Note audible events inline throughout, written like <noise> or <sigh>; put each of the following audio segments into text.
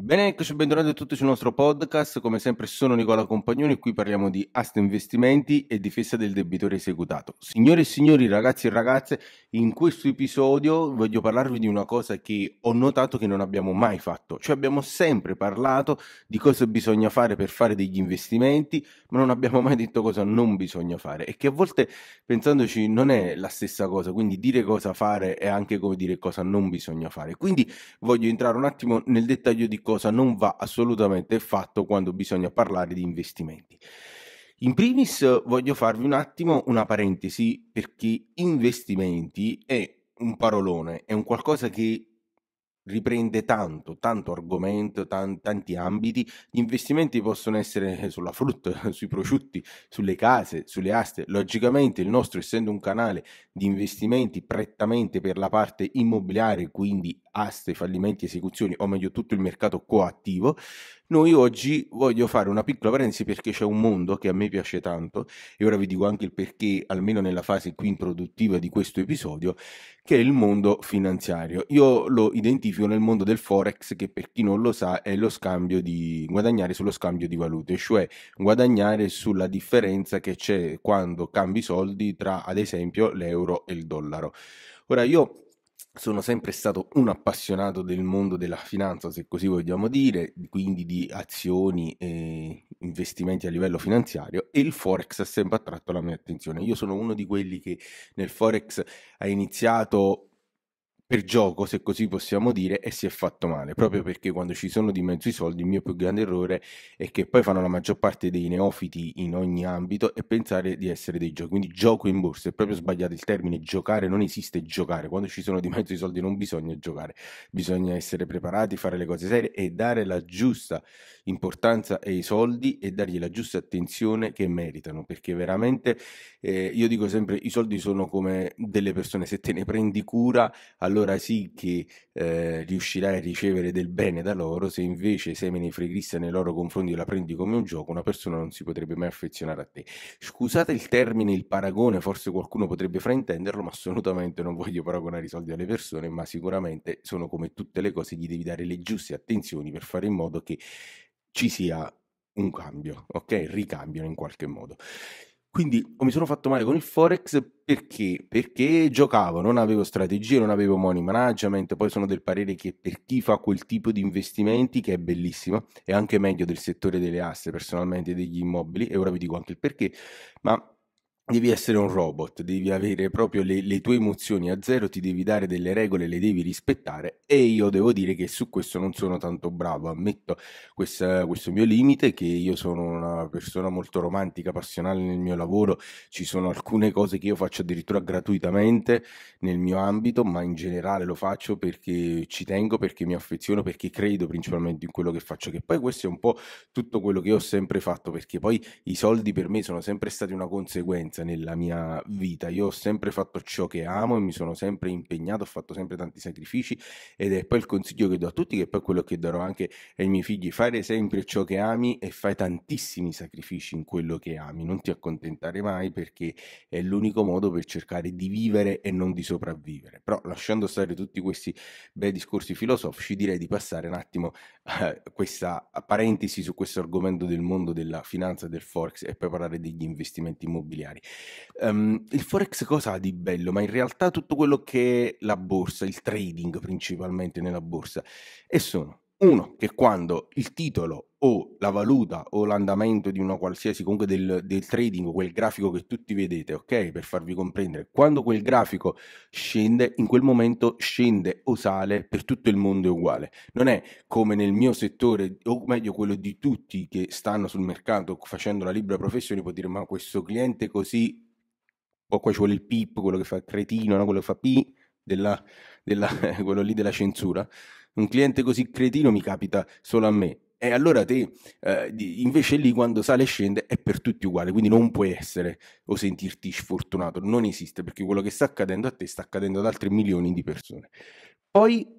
Bene, eccoci, bentornati a tutti sul nostro podcast. Come sempre sono Nicola Compagnoni, qui parliamo di Asta Investimenti e difesa del debitore esecutato. Signore e signori, ragazzi e ragazze, in questo episodio voglio parlarvi di una cosa che ho notato che non abbiamo mai fatto. Cioè abbiamo sempre parlato di cosa bisogna fare per fare degli investimenti, ma non abbiamo mai detto cosa non bisogna fare e che a volte pensandoci non è la stessa cosa, quindi dire cosa fare è anche come dire cosa non bisogna fare. Quindi voglio entrare un attimo nel dettaglio di cosa non va assolutamente fatto quando bisogna parlare di investimenti. In primis voglio farvi un attimo una parentesi perché investimenti è un parolone, è un qualcosa che riprende tanto, tanto argomento, tan- tanti ambiti. Gli investimenti possono essere eh, sulla frutta, <laughs> sui prosciutti, sulle case, sulle aste. Logicamente il nostro, essendo un canale di investimenti prettamente per la parte immobiliare, quindi aste, fallimenti, esecuzioni, o meglio tutto il mercato coattivo, noi oggi voglio fare una piccola parentesi perché c'è un mondo che a me piace tanto e ora vi dico anche il perché, almeno nella fase qui introduttiva di questo episodio, che è il mondo finanziario. Io lo identifico nel mondo del forex che per chi non lo sa è lo scambio di guadagnare sullo scambio di valute, cioè guadagnare sulla differenza che c'è quando cambi soldi tra ad esempio l'euro e il dollaro. Ora io sono sempre stato un appassionato del mondo della finanza, se così vogliamo dire, quindi di azioni e investimenti a livello finanziario e il Forex ha sempre attratto la mia attenzione. Io sono uno di quelli che nel Forex ha iniziato per gioco, se così possiamo dire, e si è fatto male, proprio perché quando ci sono di mezzo i soldi, il mio più grande errore è che poi fanno la maggior parte dei neofiti in ogni ambito e pensare di essere dei giochi. Quindi gioco in borsa è proprio sbagliato il termine giocare, non esiste giocare, quando ci sono di mezzo i soldi non bisogna giocare, bisogna essere preparati, fare le cose serie e dare la giusta importanza ai soldi e dargli la giusta attenzione che meritano, perché veramente eh, io dico sempre i soldi sono come delle persone, se te ne prendi cura, allora allora sì che eh, riuscirai a ricevere del bene da loro, se invece semini fregrissa nei loro confronti e la prendi come un gioco, una persona non si potrebbe mai affezionare a te. Scusate il termine, il paragone, forse qualcuno potrebbe fraintenderlo, ma assolutamente non voglio paragonare i soldi alle persone, ma sicuramente sono come tutte le cose, gli devi dare le giuste attenzioni per fare in modo che ci sia un cambio, ok? Ricambiano in qualche modo. Quindi mi sono fatto male con il Forex perché? Perché giocavo, non avevo strategie, non avevo money management, poi sono del parere che per chi fa quel tipo di investimenti, che è bellissimo, è anche meglio del settore delle aste personalmente, degli immobili, e ora vi dico anche il perché, ma devi essere un robot, devi avere proprio le, le, tue emozioni a zero, ti devi dare delle regole, le devi rispettare e io devo dire che su questo non sono tanto bravo, ammetto questa, questo mio limite che io sono una persona molto romantica, passionale nel mio lavoro, ci sono alcune cose che io faccio addirittura gratuitamente nel mio ambito, ma in generale lo faccio perché ci tengo, perché mi affeziono, perché credo principalmente in quello che faccio, che poi questo è un po' tutto quello che ho sempre fatto, perché poi i soldi per me sono sempre stati una conseguenza esperienza nella mia vita. Io ho sempre fatto ciò che amo e mi sono sempre impegnato, ho fatto sempre tanti sacrifici ed è poi il consiglio che do a tutti, che è poi quello che darò anche ai miei figli, fare sempre ciò che ami e fai tantissimi sacrifici in quello che ami, non ti accontentare mai perché è l'unico modo per cercare di vivere e non di sopravvivere. Però lasciando stare tutti questi bei discorsi filosofici, direi di passare un attimo a questa parentesi su questo argomento del mondo della finanza, del forex e poi parlare degli investimenti immobiliari. Um, il Forex cosa ha di bello? Ma in realtà tutto quello che è la borsa, il trading principalmente nella borsa, e sono uno, che quando il titolo o la valuta o l'andamento di una qualsiasi, comunque del, del, trading, quel grafico che tutti vedete, ok? Per farvi comprendere, quando quel grafico scende, in quel momento scende o sale, per tutto il mondo è uguale. Non è come nel mio settore, o meglio quello di tutti che stanno sul mercato facendo la libera professione, può dire ma questo cliente così, o qua ci vuole il PIP, quello che fa cretino, no? quello che fa P, della, della, <laughs> quello lì della censura un cliente così cretino mi capita solo a me. E allora te, eh, invece lì quando sale e scende è per tutti uguale, quindi non puoi essere o sentirti sfortunato, non esiste, perché quello che sta accadendo a te sta accadendo ad altri milioni di persone. Poi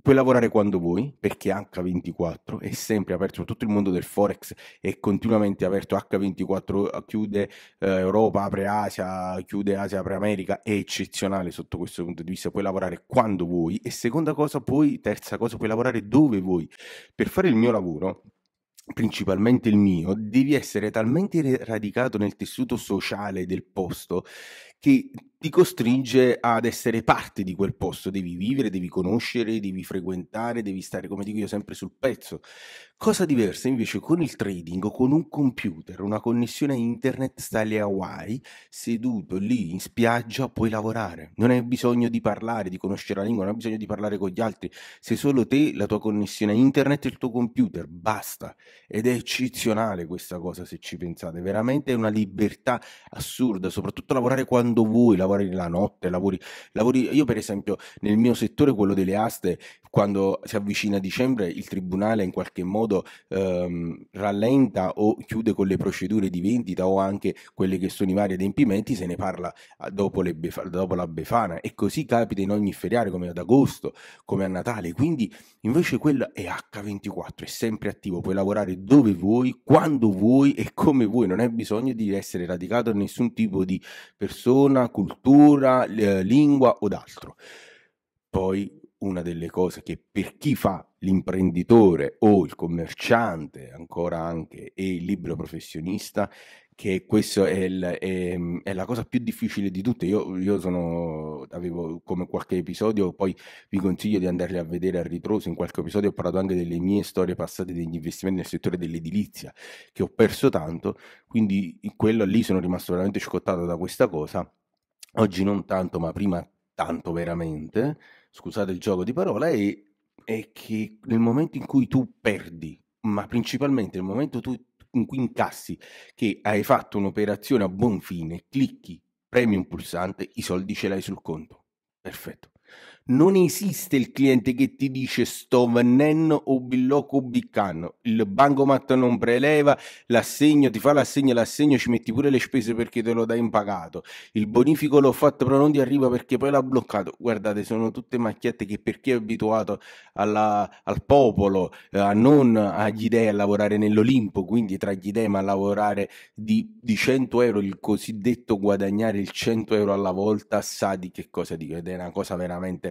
Puoi lavorare quando vuoi, perché H24 è sempre aperto, cioè tutto il mondo del Forex è continuamente aperto, H24 chiude eh, Europa, apre Asia, chiude Asia, apre America, è eccezionale sotto questo punto di vista, puoi lavorare quando vuoi e seconda cosa, poi, terza cosa, puoi lavorare dove vuoi. Per fare il mio lavoro principalmente il mio, devi essere talmente radicato nel tessuto sociale del posto che ti costringe ad essere parte di quel posto, devi vivere, devi conoscere, devi frequentare, devi stare, come dico io, sempre sul pezzo. Cosa diversa invece con il trading con un computer, una connessione a internet, stai a Hawaii, seduto lì in spiaggia, puoi lavorare, non hai bisogno di parlare, di conoscere la lingua, non hai bisogno di parlare con gli altri, sei solo te, la tua connessione a internet e il tuo computer, basta ed è eccezionale questa cosa se ci pensate, veramente è una libertà assurda, soprattutto lavorare quando vuoi, lavorare la notte, lavori, lavori, io per esempio nel mio settore, quello delle aste, quando si avvicina dicembre il tribunale in qualche modo ehm, rallenta o chiude con le procedure di vendita o anche quelle che sono i vari adempimenti, se ne parla ah, dopo, befa- dopo la Befana e così capita in ogni feriale come ad agosto, come a Natale, quindi invece quello è H24, è sempre attivo, puoi lavorare lavorare dove vuoi, quando vuoi e come vuoi, non hai bisogno di essere radicato a nessun tipo di persona, cultura, eh, lingua o d'altro. Poi una delle cose che per chi fa l'imprenditore o il commerciante, ancora anche, e il libero professionista, che questa è, è, mm, è, la cosa più difficile di tutte. Io, io sono, avevo come qualche episodio, poi vi consiglio di andarli a vedere a ritroso. In qualche episodio ho parlato anche delle mie storie passate degli investimenti nel settore dell'edilizia, che ho perso tanto, quindi quello lì sono rimasto veramente scottato da questa cosa. Oggi non tanto, ma prima tanto veramente, scusate il gioco di parola, è, è che nel momento in cui tu perdi, ma principalmente nel momento in cui tu in cui incassi che hai fatto un'operazione a buon fine, clicchi, premi un pulsante, i soldi ce l'hai sul conto. Perfetto non esiste il cliente che ti dice sto vennendo o billoco o biccano, il bancomat non preleva, l'assegno ti fa l'assegno, l'assegno ci metti pure le spese perché te lo dai impagato, il bonifico l'ho fatto però non ti arriva perché poi l'ha bloccato, guardate sono tutte macchiette che per chi è abituato alla, al popolo, eh, a non agli dei a lavorare nell'Olimpo, quindi tra gli dei ma a lavorare di, di 100 euro, il cosiddetto guadagnare il 100 euro alla volta, sa di che cosa dico ed è una cosa veramente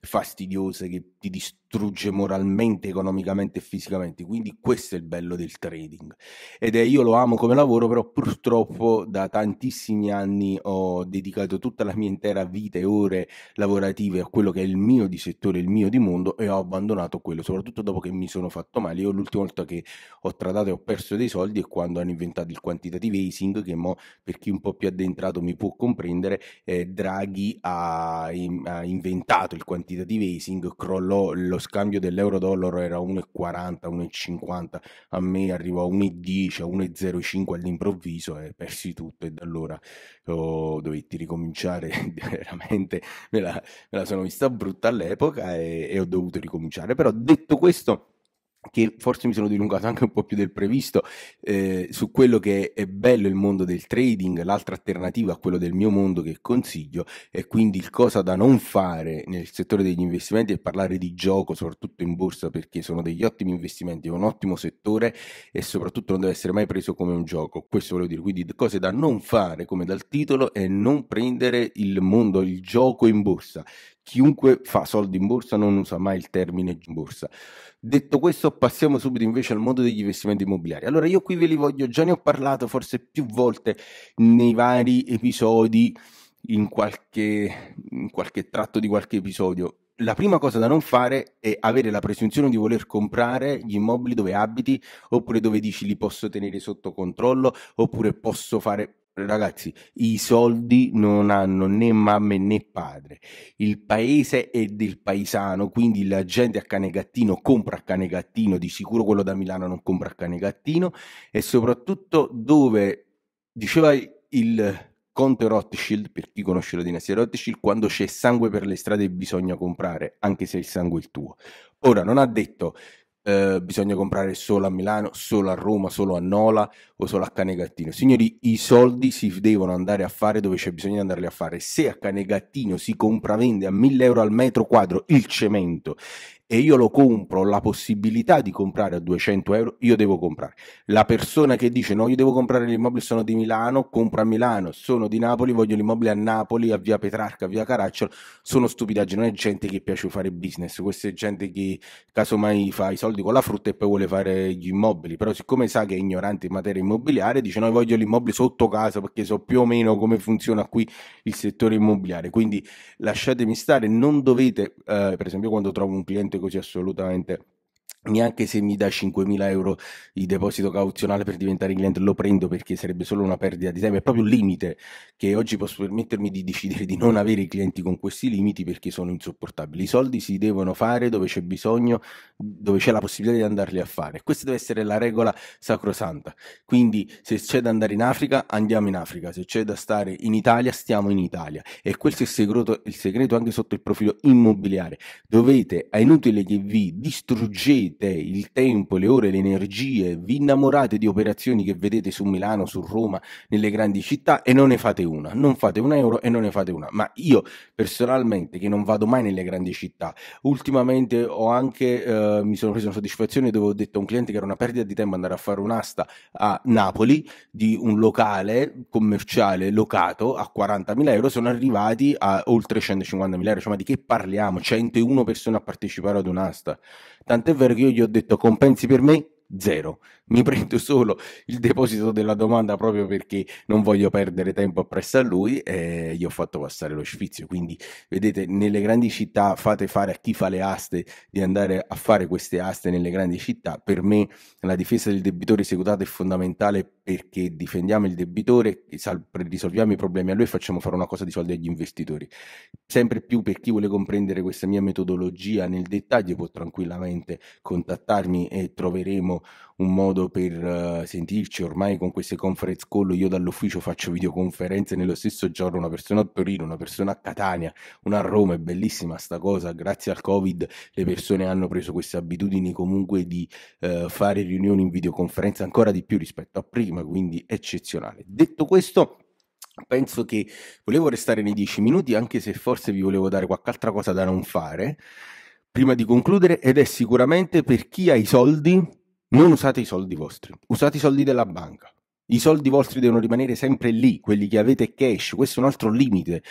fastidiosa che ti distrugge moralmente, economicamente e fisicamente. Quindi questo è il bello del trading. Ed è io lo amo come lavoro, però purtroppo da tantissimi anni ho dedicato tutta la mia intera vita e ore lavorative a quello che è il mio di settore, il mio di mondo e ho abbandonato quello, soprattutto dopo che mi sono fatto male. Io l'ultima volta che ho tradato e ho perso dei soldi è quando hanno inventato il quantitative easing che mo, per chi un po' più addentrato mi può comprendere, eh, Draghi ha, ha inventato il quantitative di Vasing crollò, lo scambio dell'euro-dollaro era 1,40, 1,50, a me arrivò 1,10, a 1,05 all'improvviso e persi tutto e da allora oh, dovetti ricominciare <laughs> veramente, me la, me la, sono vista brutta all'epoca e, e ho dovuto ricominciare, però detto questo che forse mi sono dilungato anche un po' più del previsto eh, su quello che è bello il mondo del trading, l'altra alternativa a quello del mio mondo che consiglio e quindi il cosa da non fare nel settore degli investimenti è parlare di gioco, soprattutto in borsa perché sono degli ottimi investimenti, è un ottimo settore e soprattutto non deve essere mai preso come un gioco. Questo volevo dire, quindi cose da non fare come dal titolo è non prendere il mondo, il gioco in borsa, Chiunque fa soldi in borsa non usa mai il termine borsa. Detto questo, passiamo subito invece al mondo degli investimenti immobiliari. Allora, io qui ve li voglio, già ne ho parlato forse più volte nei vari episodi, in qualche, in qualche tratto di qualche episodio. La prima cosa da non fare è avere la presunzione di voler comprare gli immobili dove abiti, oppure dove dici li posso tenere sotto controllo, oppure posso fare Ragazzi, i soldi non hanno né mamme né padre. Il paese è del paesano, quindi la gente a cane gattino compra a cane gattino, di sicuro quello da Milano non compra a cane gattino e soprattutto dove diceva il Conte Rothschild, per chi conosce la dinastia Rothschild, quando c'è sangue per le strade bisogna comprare, anche se il sangue è il tuo. Ora non ha detto eh, bisogna comprare solo a Milano, solo a Roma, solo a Nola o solo a Canegattino. Signori, i soldi si devono andare a fare dove c'è bisogno di andarli a fare. Se a Canegattino si compra vende a 1000 euro al metro quadro il cemento e io lo compro, la possibilità di comprare a 200 euro, io devo comprare. La persona che dice no, io devo comprare l'immobile, sono di Milano, compro a Milano, sono di Napoli, voglio l'immobile a Napoli, a via Petrarca, a via Caracciolo, sono stupidaggini, non è gente che piace fare business, questa è gente che casomai fa i soldi con la frutta e poi vuole fare gli immobili, però siccome sa che è ignorante in materia immobiliare, dice no, io voglio l'immobile sotto casa perché so più o meno come funziona qui il settore immobiliare, quindi lasciatemi stare, non dovete, eh, per esempio quando trovo un cliente così assolutamente neanche se mi dà 5.000 euro di deposito cauzionale per diventare cliente lo prendo perché sarebbe solo una perdita di tempo è proprio il limite che oggi posso permettermi di decidere di non avere i clienti con questi limiti perché sono insopportabili i soldi si devono fare dove c'è bisogno dove c'è la possibilità di andarli a fare questa deve essere la regola sacrosanta quindi se c'è da andare in Africa andiamo in Africa se c'è da stare in Italia stiamo in Italia e questo è il segreto, il segreto anche sotto il profilo immobiliare dovete è inutile che vi distruggete trasferite il tempo, le ore, le energie, vi innamorate di operazioni che vedete su Milano, su Roma, nelle grandi città e non ne fate una, non fate un euro e non ne fate una. Ma io personalmente che non vado mai nelle grandi città, ultimamente ho anche, eh, mi sono preso una soddisfazione dove ho detto a un cliente che era una perdita di tempo andare a fare un'asta a Napoli di un locale commerciale locato a 40.000 euro, sono arrivati a oltre 150.000 euro, cioè ma di che parliamo? 101 persone a partecipare ad un'asta. Tant'è vero che io gli ho detto compensi per me zero. Mi <laughs> prendo solo il deposito della domanda proprio perché non voglio perdere tempo appresso a lui e gli ho fatto passare lo sfizio. Quindi, vedete, nelle grandi città fate fare a chi fa le aste di andare a fare queste aste nelle grandi città. Per me la difesa del debitore esecutato è fondamentale perché difendiamo il debitore, risolviamo i problemi a lui e facciamo fare una cosa di soldi agli investitori. Sempre più per chi vuole comprendere questa mia metodologia nel dettaglio può tranquillamente contattarmi e troveremo un modo per eh, sentirci. Ormai con queste conference call io dall'ufficio faccio videoconferenze nello stesso giorno, una persona a Torino, una persona a Catania, una a Roma, è bellissima sta cosa. Grazie al Covid le persone hanno preso queste abitudini comunque di eh, fare riunioni in videoconferenza ancora di più rispetto a prima, quindi eccezionale. Detto questo, penso che volevo restare nei 10 minuti anche se forse vi volevo dare qualche altra cosa da non fare prima di concludere ed è sicuramente per chi ha i soldi non usate i soldi vostri, usate i soldi della banca. I soldi vostri devono rimanere sempre lì, quelli che avete cash, questo è un altro limite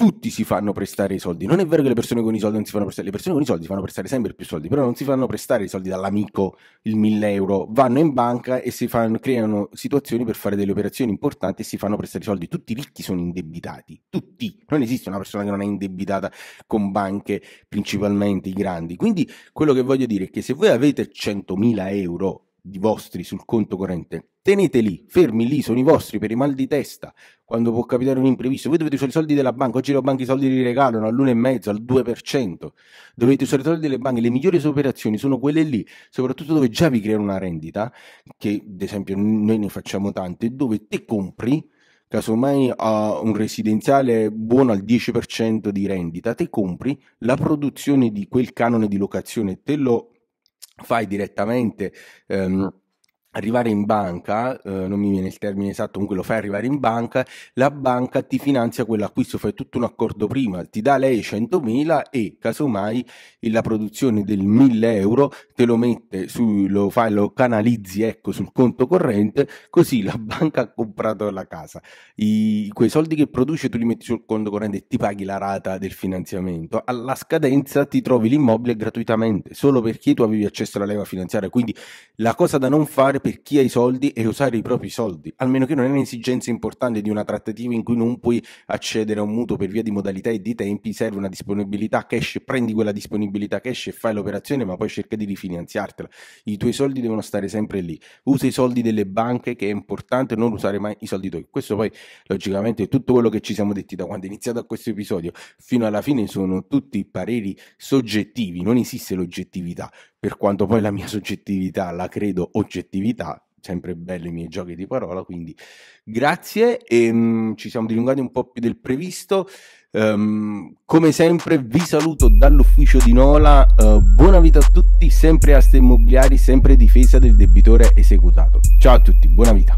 tutti si fanno prestare i soldi. Non è vero che le persone con i soldi non si fanno prestare, le persone con i soldi si fanno prestare sempre più soldi, però non si fanno prestare i soldi dall'amico il 1000 euro, vanno in banca e si fanno, creano situazioni per fare delle operazioni importanti e si fanno prestare i soldi. Tutti i ricchi sono indebitati, tutti. Non esiste una persona che non è indebitata con banche, principalmente i grandi. Quindi quello che voglio dire è che se voi avete 100.000 euro di vostri sul conto corrente, tenete lì, fermi lì, sono i vostri per i mal di testa, quando può capitare un imprevisto, voi dovete usare i soldi della banca, oggi la banca i soldi li regalano all'1,5, al 2%, dovete usare i soldi delle banche, le migliori operazioni sono quelle lì, soprattutto dove già vi creano una rendita, che ad esempio noi ne facciamo tante, dove te compri, casomai ha un residenziale buono al 10% di rendita, te compri la produzione di quel canone di locazione, te lo fai direttamente ehm, arrivare in banca, eh, non mi viene il termine esatto, comunque lo fai arrivare in banca, la banca ti finanzia quell'acquisto, fai tutto un accordo prima, ti dà lei 100.000 e casomai la produzione del 1.000 euro te lo mette, su, lo, fai, lo canalizzi ecco, sul conto corrente, così la <laughs> banca ha comprato la casa. I, quei soldi che produce tu li metti sul conto corrente e ti paghi la rata del finanziamento, alla scadenza ti trovi l'immobile gratuitamente, solo perché tu avevi accesso alla leva finanziaria, quindi la cosa da non fare per chi ha i soldi e usare i propri soldi, almeno che non è un'esigenza importante di una trattativa in cui non puoi accedere a un mutuo per via di modalità e di tempi, serve una disponibilità cash, prendi quella disponibilità cash e fai l'operazione, ma poi cerca di rifinanziartela. I tuoi soldi devono stare sempre lì. Usa i soldi delle banche, che è importante non usare mai i soldi tuoi. Questo poi logicamente è tutto quello che ci siamo detti da quando è iniziato questo episodio fino alla fine sono tutti pareri soggettivi, non esiste l'oggettività per quanto poi la mia soggettività la credo oggettività, sempre belli i miei giochi di parola, quindi grazie e um, ci siamo dilungati un po' più del previsto. Um, come sempre vi saluto dall'ufficio di Nola, uh, buona vita a tutti, sempre aste immobiliari, sempre difesa del debitore esecutato. Ciao a tutti, buona vita.